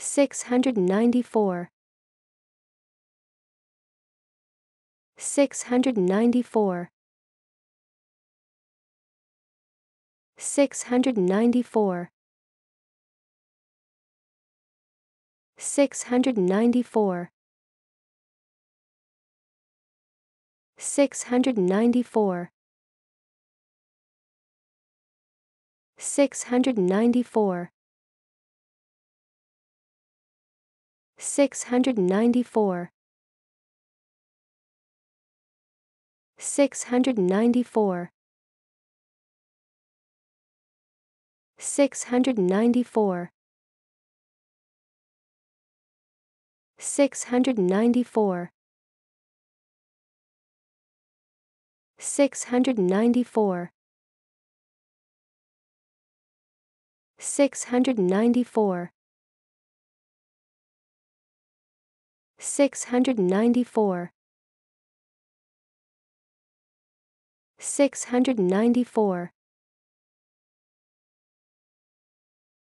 694 694 694 694 694 694 694 694 694 694 694 694 694 694